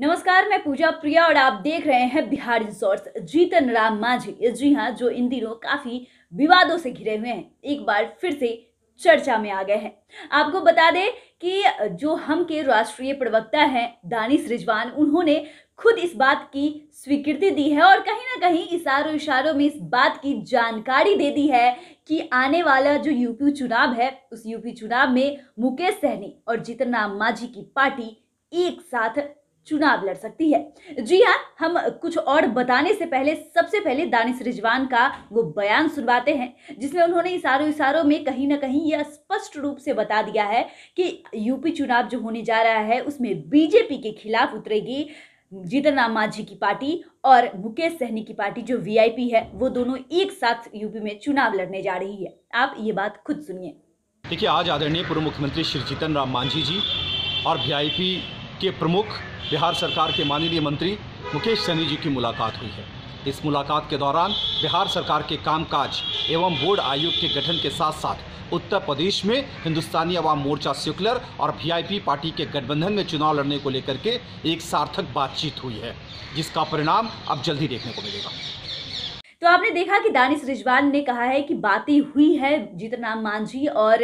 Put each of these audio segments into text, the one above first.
नमस्कार मैं पूजा प्रिया और आप देख रहे हैं बिहार रिसोर्स जीतन राम मांझी जी हाँ जो इन दिनों काफी विवादों से घिरे हुए हैं एक बार फिर से चर्चा में आ गए हैं आपको बता दें कि जो हम के राष्ट्रीय प्रवक्ता हैं दानिश रिजवान उन्होंने खुद इस बात की स्वीकृति दी है और कहीं ना कहीं इशारों इशारों में इस बात की जानकारी दे दी है कि आने वाला जो यूपी चुनाव है उस यूपी चुनाव में मुकेश सहनी और जीतन राम मांझी की पार्टी एक साथ चुनाव लड़ सकती है जी हाँ हम कुछ और बताने से पहले सबसे पहले दानिश रिजवान का वो बयान सुनवाते हैं जिसमें उन्होंने इशारों इशारों में कहीं ना कहीं यह स्पष्ट रूप से बता दिया है कि यूपी चुनाव जो होने जा रहा है उसमें बीजेपी के खिलाफ उतरेगी जीतन राम मांझी की पार्टी और मुकेश सहनी की पार्टी जो वीआईपी है वो दोनों एक साथ यूपी में चुनाव लड़ने जा रही है आप ये बात खुद सुनिए देखिए आज आदरणीय पूर्व मुख्यमंत्री श्री जीतन राम मांझी जी और वीआईपी के प्रमुख बिहार सरकार के माननीय मंत्री मुकेश सहनी जी की मुलाकात हुई है इस मुलाकात के दौरान बिहार सरकार के कामकाज एवं बोर्ड आयोग के गठन के साथ साथ उत्तर प्रदेश में हिंदुस्तानी अवाम मोर्चा सेकुलर और वीआईपी पार्टी के गठबंधन में चुनाव लड़ने को लेकर के एक सार्थक बातचीत हुई है जिसका परिणाम अब जल्दी देखने को मिलेगा तो आपने देखा कि दानिश रिजवान ने कहा है कि बातें हुई है जीतनाम मांझी और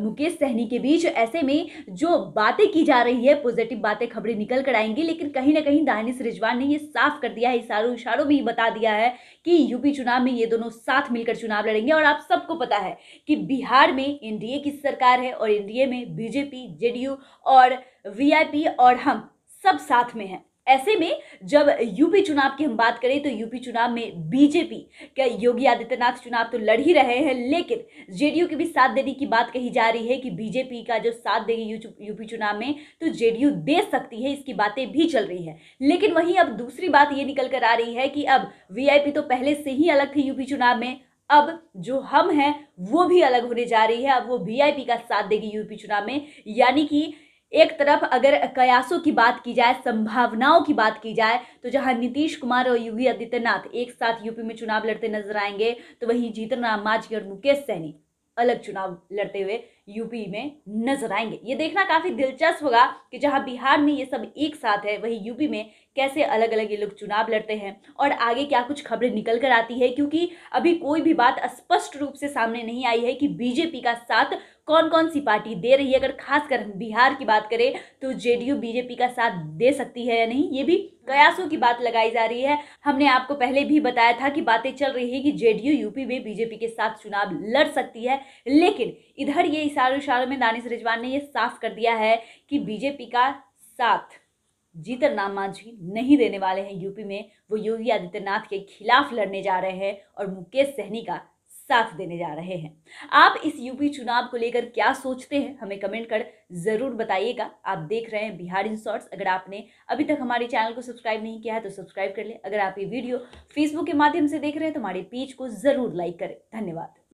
मुकेश सहनी के बीच ऐसे में जो बातें की जा रही है पॉजिटिव बातें खबरें निकल कर आएंगी लेकिन कहीं ना कहीं दानिश रिजवान ने ये साफ कर दिया है इशारों इशारों में ही बता दिया है कि यूपी चुनाव में ये दोनों साथ मिलकर चुनाव लड़ेंगे और आप सबको पता है कि बिहार में एनडीए की सरकार है और एनडीए में बीजेपी जेडीयू और वीआईपी और हम सब साथ में हैं ऐसे में जब यूपी चुनाव की हम बात करें तो यूपी चुनाव में बीजेपी क्या योगी आदित्यनाथ चुनाव तो लड़ ही रहे हैं लेकिन जेडीयू के भी साथ देने की बात कही जा रही है कि बीजेपी का जो साथ देगी यूपी चुनाव में तो जेडीयू दे सकती है इसकी बातें भी चल रही है लेकिन वहीं अब दूसरी बात ये निकल कर आ रही है कि अब वीआईपी तो पहले से ही अलग थी यूपी चुनाव में अब जो हम हैं वो भी अलग होने जा रही है अब वो वीआईपी का साथ देगी यूपी चुनाव में यानी कि एक तरफ अगर कयासों की बात की जाए संभावनाओं की बात की जाए तो जहां नीतीश कुमार और योगी आदित्यनाथ एक साथ यूपी में चुनाव लड़ते नजर आएंगे तो वहीं जीतन राम माझी और मुकेश सैनी अलग चुनाव लड़ते हुए यूपी में नजर आएंगे ये देखना काफ़ी दिलचस्प होगा कि जहां बिहार में ये सब एक साथ है वही यूपी में कैसे अलग अलग ये लोग चुनाव लड़ते हैं और आगे क्या कुछ खबरें निकल कर आती है क्योंकि अभी कोई भी बात स्पष्ट रूप से सामने नहीं आई है कि बीजेपी का साथ कौन कौन सी पार्टी दे रही है अगर खासकर बिहार की बात करें तो जेडीयू बीजेपी का साथ दे सकती है या नहीं ये भी कयासों की बात लगाई जा रही है हमने आपको पहले भी बताया था कि बातें चल रही है कि जेडीयू यूपी में बीजेपी के साथ चुनाव लड़ सकती है लेकिन इधर ये इस इशारों इशारों में दानिश रिजवान ने यह साफ कर दिया है कि बीजेपी का साथ जीतन राम मांझी नहीं देने वाले हैं यूपी में वो योगी आदित्यनाथ के खिलाफ लड़ने जा रहे हैं और मुकेश सहनी का साथ देने जा रहे हैं आप इस यूपी चुनाव को लेकर क्या सोचते हैं हमें कमेंट कर ज़रूर बताइएगा आप देख रहे हैं बिहार इन शॉर्ट्स अगर आपने अभी तक हमारे चैनल को सब्सक्राइब नहीं किया है तो सब्सक्राइब कर लें अगर आप ये वीडियो फेसबुक के माध्यम से देख रहे हैं तो हमारे पेज को ज़रूर लाइक करें धन्यवाद